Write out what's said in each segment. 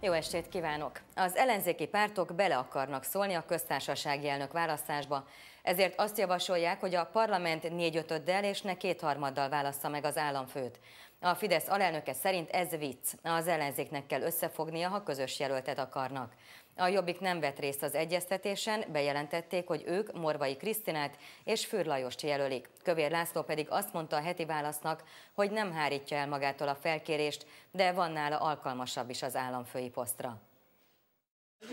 Jó estét kívánok! Az ellenzéki pártok bele akarnak szólni a köztársasági elnök választásba, ezért azt javasolják, hogy a parlament négyötöddel és ne kétharmaddal válassza meg az államfőt. A Fidesz alelnöke szerint ez vicc. Az ellenzéknek kell összefognia, ha közös jelöltet akarnak. A Jobbik nem vett részt az egyeztetésen, bejelentették, hogy ők Morvai Krisztinát és Fűr Lajost jelölik. Kövér László pedig azt mondta a heti válasznak, hogy nem hárítja el magától a felkérést, de van nála alkalmasabb is az államfői posztra.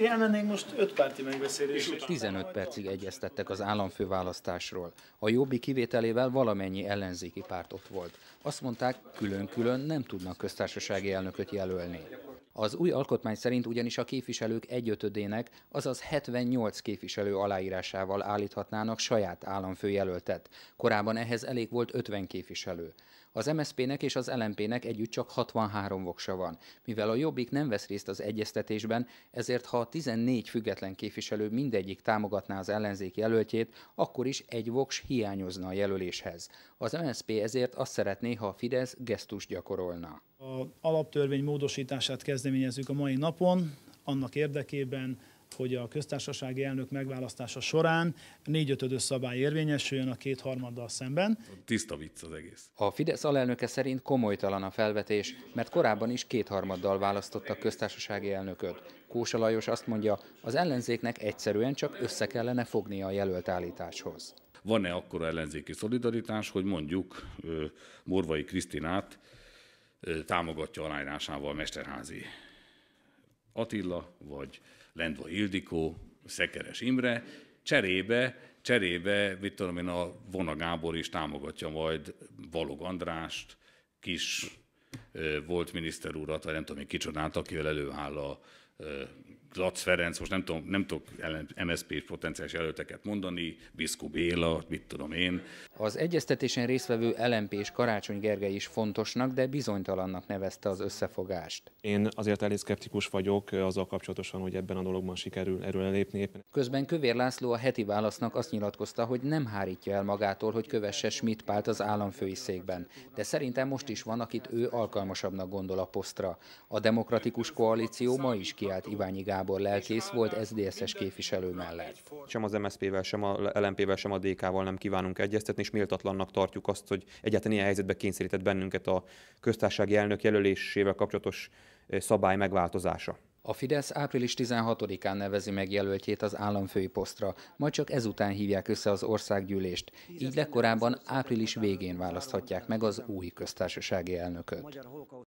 Elmennénk most öt párti megbeszélésre. 15 percig egyeztettek az államfőválasztásról. A jobbi kivételével valamennyi ellenzéki párt ott volt. Azt mondták, külön-külön nem tudnak köztársasági elnököt jelölni. Az új alkotmány szerint ugyanis a képviselők egyötödének, azaz 78 képviselő aláírásával állíthatnának saját államfőjelöltet. Korábban ehhez elég volt 50 képviselő. Az MSZP-nek és az LMP-nek együtt csak 63 voksa van. Mivel a Jobbik nem vesz részt az egyeztetésben, ezért ha 14 független képviselő mindegyik támogatná az ellenzék jelöltjét, akkor is egy voks hiányozna a jelöléshez. Az MSZP ezért azt szeretné, ha a Fidesz gesztus gyakorolna. A alaptörvény módosítását kezd kezdeményezünk a mai napon, annak érdekében, hogy a köztársasági elnök megválasztása során négyötödös szabály érvényesüljön a kétharmaddal szemben. Tiszta vicc az egész. A Fidesz alelnöke szerint komolytalan a felvetés, mert korábban is kétharmaddal választottak köztársasági elnököt. Kósa Lajos azt mondja, az ellenzéknek egyszerűen csak össze kellene fognia a jelölt állításhoz. Van-e akkora ellenzéki szolidaritás, hogy mondjuk Morvai Krisztinát támogatja aláírásával Mesterházi Attila, vagy Lendva Ildikó, Szekeres Imre, cserébe, cserébe, mit tudom én, a Vona Gábor is támogatja majd Valog Andrást, kis volt miniszter urat, vagy nem tudom én kicsodát, akivel előáll a Lac Ferenc, most nem, tudom, nem tudok MSZP potenciális előteket mondani, Biszku Béla, mit tudom én. Az egyeztetésen résztvevő LMP és Karácsony Gergely is fontosnak, de bizonytalannak nevezte az összefogást. Én azért elég szkeptikus vagyok azzal kapcsolatosan, hogy ebben a dologban sikerül erről erőlelépni. Közben Kövér László a heti válasznak azt nyilatkozta, hogy nem hárítja el magától, hogy kövesse Schmidt Pált az államfői székben, de szerintem most is van, akit ő alkalmasabbnak gondol a posztra. A demokratikus koalíció ma is kiállt Iványi Gábor lelkész volt SZDSZ-es képviselő mellett. Sem az MSZP-vel, sem a LMP-vel, sem a DK-val nem kívánunk egyeztetni, és méltatlannak tartjuk azt, hogy egyáltalán ilyen helyzetbe kényszerített bennünket a köztársasági elnök jelölésével kapcsolatos eh, szabály megváltozása. A Fidesz április 16-án nevezi meg jelöltjét az államfői posztra, majd csak ezután hívják össze az országgyűlést, így legkorábban április végén választhatják meg az új köztársasági elnököt.